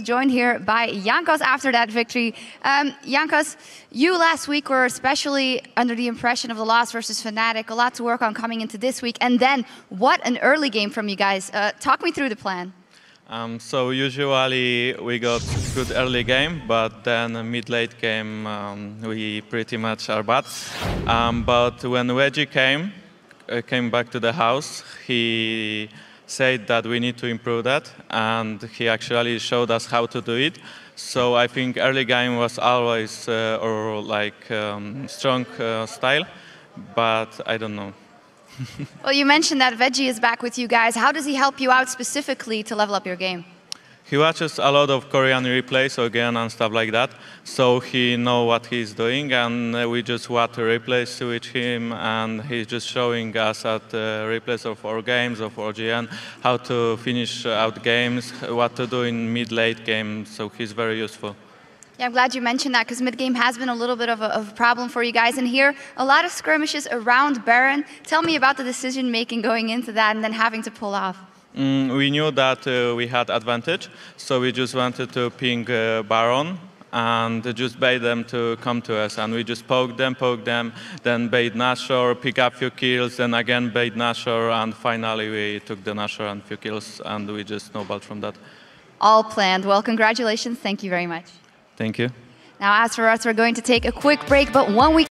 joined here by Jankos after that victory. Um, Jankos, you last week were especially under the impression of the loss versus Fnatic. A lot to work on coming into this week. And then, what an early game from you guys. Uh, talk me through the plan. Um, so usually we got good early game, but then mid-late game um, we pretty much are bad. Um, but when Reggie came, uh, came back to the house, he said that we need to improve that, and he actually showed us how to do it. So I think early game was always uh, or like um, strong uh, style, but I don't know. well, you mentioned that Veggie is back with you guys. How does he help you out specifically to level up your game? he watches a lot of Korean replays again and stuff like that, so he know what he's doing, and uh, we just watch replays with him, and he's just showing us at uh, replays of our games, of our GN, how to finish out games, what to do in mid-late game, so he's very useful. Yeah, I'm glad you mentioned that because mid-game has been a little bit of a, of a, problem for you guys. And here, a lot of skirmishes around Baron. Tell me about the decision-making going into that and then having to pull off. Mm, we knew that uh, we had advantage, so we just wanted to ping uh, Baron and just bait them to come to us. And we just poked them, poked them, then bait Nashor, pick up few kills, then again bait Nashor, and finally we took the Nashor and few kills, and we just snowballed from that. All planned. Well, congratulations. Thank you very much. Thank you. Now, as for us, we're going to take a quick break, but one week.